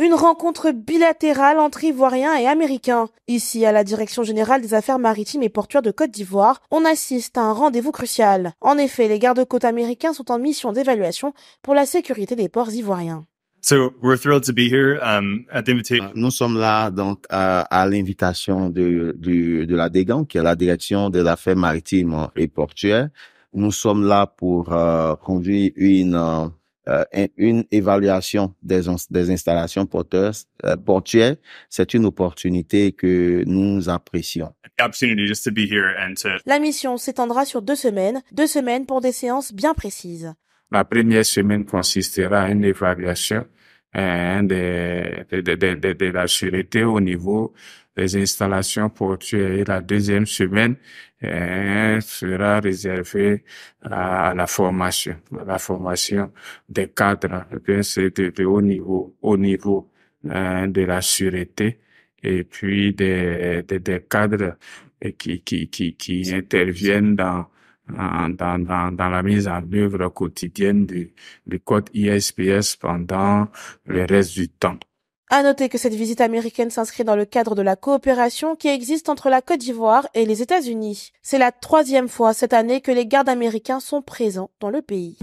Une rencontre bilatérale entre Ivoiriens et Américains. Ici, à la Direction générale des affaires maritimes et portuaires de Côte d'Ivoire, on assiste à un rendez-vous crucial. En effet, les gardes-côtes américains sont en mission d'évaluation pour la sécurité des ports ivoiriens. Nous sommes là donc à, l'invitation de, la DEGAN, qui est la Direction des affaires maritimes et portuaires. Nous sommes là pour euh, conduire une euh, euh, une évaluation des, installations porteurs, euh, portuaires, c'est une opportunité que nous apprécions. La mission s'étendra sur deux semaines, deux semaines pour des séances bien précises. La première semaine consistera à une évaluation de, hein, de, de, la sûreté au niveau des installations portuaires. la deuxième semaine hein, sera réservée à la formation, la formation des cadres eh de, haut niveau, au niveau hein, de la sûreté et puis des, des, des cadres qui, qui, qui, qui interviennent dans dans, la mise en œuvre quotidienne du, du code ISPS pendant le reste du temps. À noter que cette visite américaine s'inscrit dans le cadre de la coopération qui existe entre la Côte d'Ivoire et les États-Unis. C'est la troisième fois cette année que les gardes américains sont présents dans le pays.